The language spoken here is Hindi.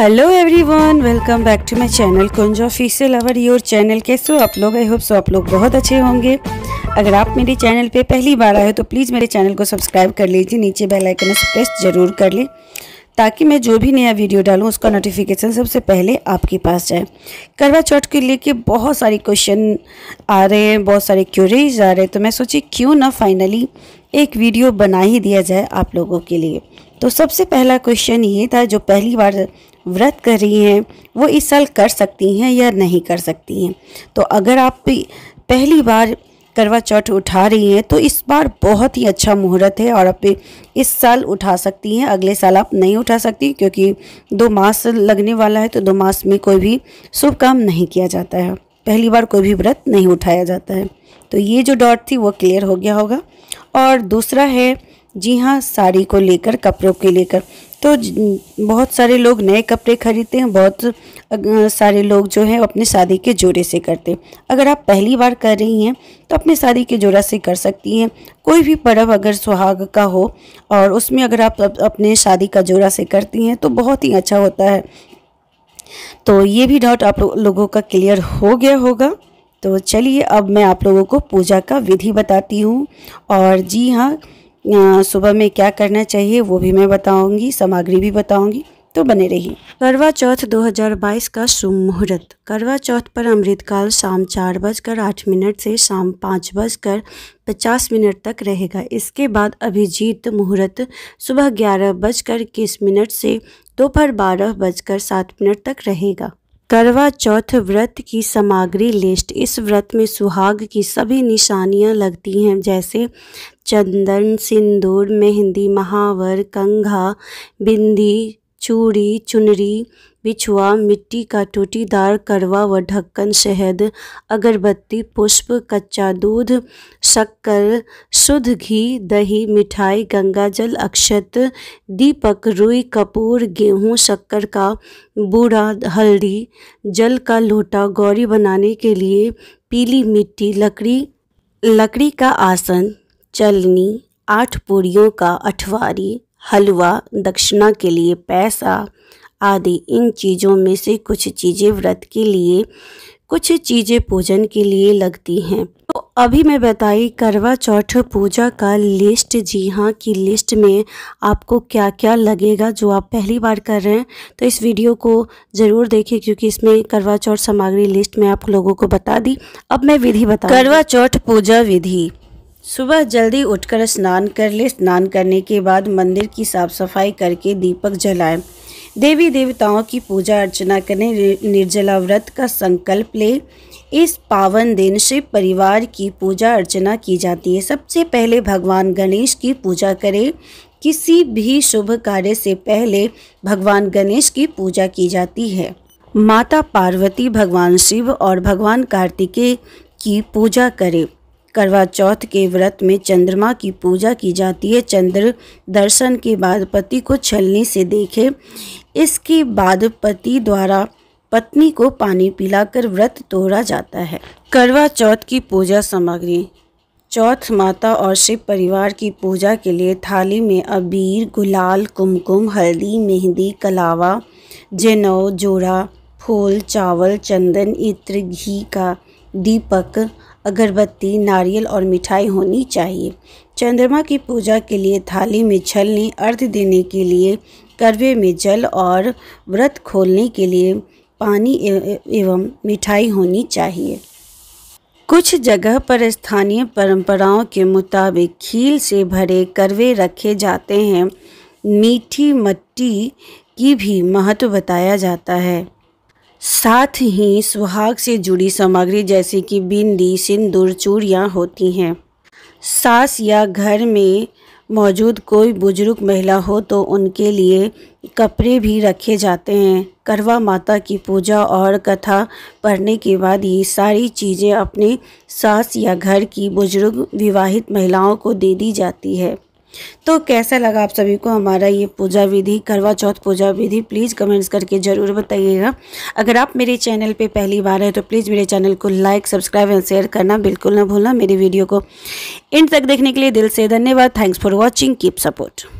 hello everyone welcome back to my channel Kunj official our your channel कैसे हो आप लोग आई होप सो आप लोग बहुत अच्छे होंगे अगर आप मेरे चैनल पे पहली बार आए हो तो प्लीज़ मेरे चैनल को सब्सक्राइब कर लीजिए नीचे बेल आइकन से प्रेस जरूर कर लें ताकि मैं जो भी नया वीडियो डालूँ उसका नोटिफिकेशन सबसे पहले आपके पास जाए करवा चौथ के लेके बहुत सारे क्वेश्चन आ रहे हैं बहुत सारे क्यूरीज आ रहे हैं तो मैं सोची क्यों ना फाइनली एक वीडियो बना ही दिया जाए आप लोगों के लिए तो सबसे पहला क्वेश्चन ये था जो पहली बार व्रत कर रही हैं वो इस साल कर सकती हैं या नहीं कर सकती हैं तो अगर आप पहली बार करवा चौथ उठा रही हैं तो इस बार बहुत ही अच्छा मुहूर्त है और आप इस साल उठा सकती हैं अगले साल आप नहीं उठा सकती क्योंकि दो मास लगने वाला है तो दो मास में कोई भी शुभ काम नहीं किया जाता है पहली बार कोई भी व्रत नहीं उठाया जाता है तो ये जो डॉट थी वो क्लियर हो गया होगा और दूसरा है जी हाँ साड़ी को लेकर कपड़ों के लेकर तो बहुत सारे लोग नए कपड़े खरीदते हैं बहुत सारे लोग जो हैं अपने शादी के जोड़े से करते हैं अगर आप पहली बार कर रही हैं तो अपने शादी के जोड़ा से कर सकती हैं कोई भी पर्व अगर सुहाग का हो और उसमें अगर आप अपने शादी का जोड़ा से करती हैं तो बहुत ही अच्छा होता है तो ये भी डाउट आप लोगों का क्लियर हो गया होगा तो चलिए अब मैं आप लोगों को पूजा का विधि बताती हूँ और जी हाँ सुबह में क्या करना चाहिए वो भी मैं बताऊंगी सामग्री भी बताऊंगी तो बने रहिए करवा चौथ 2022 का शुभ मुहूर्त करवा चौथ पर अमृतकाल शाम चार बजकर आठ मिनट से शाम पाँच बजकर पचास मिनट तक रहेगा इसके बाद अभिजीत मुहूर्त सुबह ग्यारह बजकर इक्कीस मिनट से दोपहर बारह बजकर सात मिनट तक रहेगा करवा चौथ व्रत की सामग्री लिस्ट इस व्रत में सुहाग की सभी निशानियां लगती हैं जैसे चंदन सिंदूर मेहंदी महावर कंघा बिंदी चूड़ी चुनरी बिछुआ मिट्टी का टूटीदार करवा व ढक्कन शहद अगरबत्ती पुष्प कच्चा दूध शक्कर शुद्ध घी दही मिठाई गंगाजल अक्षत दीपक रुई कपूर गेहूँ शक्कर का बूढ़ा हल्दी जल का लोटा गौरी बनाने के लिए पीली मिट्टी लकड़ी लकड़ी का आसन चलनी आठ पूड़ियों का अठवारी हलवा दक्षिणा के लिए पैसा आदि इन चीज़ों में से कुछ चीज़ें व्रत के लिए कुछ चीज़ें पूजन के लिए लगती हैं तो अभी मैं बताई करवा चौथ पूजा का लिस्ट जी हाँ की लिस्ट में आपको क्या क्या लगेगा जो आप पहली बार कर रहे हैं तो इस वीडियो को ज़रूर देखें क्योंकि इसमें करवा चौथ सामग्री लिस्ट में आप लोगों को बता दी अब मैं विधि बता करवा चौथ पूजा विधि सुबह जल्दी उठकर स्नान कर ले स्नान करने के बाद मंदिर की साफ़ सफाई करके दीपक जलाएं देवी देवताओं की पूजा अर्चना करें निर्जला व्रत का संकल्प लें इस पावन दिन शिव परिवार की पूजा अर्चना की जाती है सबसे पहले भगवान गणेश की पूजा करें किसी भी शुभ कार्य से पहले भगवान गणेश की पूजा की जाती है माता पार्वती भगवान शिव और भगवान कार्तिकेय की पूजा करें करवा चौथ के व्रत में चंद्रमा की पूजा की जाती है चंद्र दर्शन के बाद पति को छलनी से देखे इसके बाद पति द्वारा पत्नी को पानी पिलाकर व्रत तोड़ा जाता है करवा चौथ की पूजा सामग्री चौथ माता और शिव परिवार की पूजा के लिए थाली में अबीर गुलाल कुमकुम हल्दी मेहंदी कलावा जनेऊ जोड़ा फूल चावल चंदन इत्र घी का दीपक अगरबत्ती नारियल और मिठाई होनी चाहिए चंद्रमा की पूजा के लिए थाली में छलनी अर्ध देने के लिए करवे में जल और व्रत खोलने के लिए पानी एवं मिठाई होनी चाहिए कुछ जगह पर स्थानीय परंपराओं के मुताबिक खील से भरे करवे रखे जाते हैं मीठी मट्टी की भी महत्व बताया जाता है साथ ही सुहाग से जुड़ी सामग्री जैसे कि बिंदी सिंदूर चूड़ियाँ होती हैं सास या घर में मौजूद कोई बुजुर्ग महिला हो तो उनके लिए कपड़े भी रखे जाते हैं करवा माता की पूजा और कथा पढ़ने के बाद ये सारी चीज़ें अपने सास या घर की बुजुर्ग विवाहित महिलाओं को दे दी जाती है तो कैसा लगा आप सभी को हमारा ये पूजा विधि करवा चौथ पूजा विधि प्लीज़ कमेंट्स करके ज़रूर बताइएगा अगर आप मेरे चैनल पे पहली बार है तो प्लीज़ मेरे चैनल को लाइक सब्सक्राइब एंड शेयर करना बिल्कुल ना भूलना मेरी वीडियो को इंड तक देखने के लिए दिल से धन्यवाद thanks for watching keep support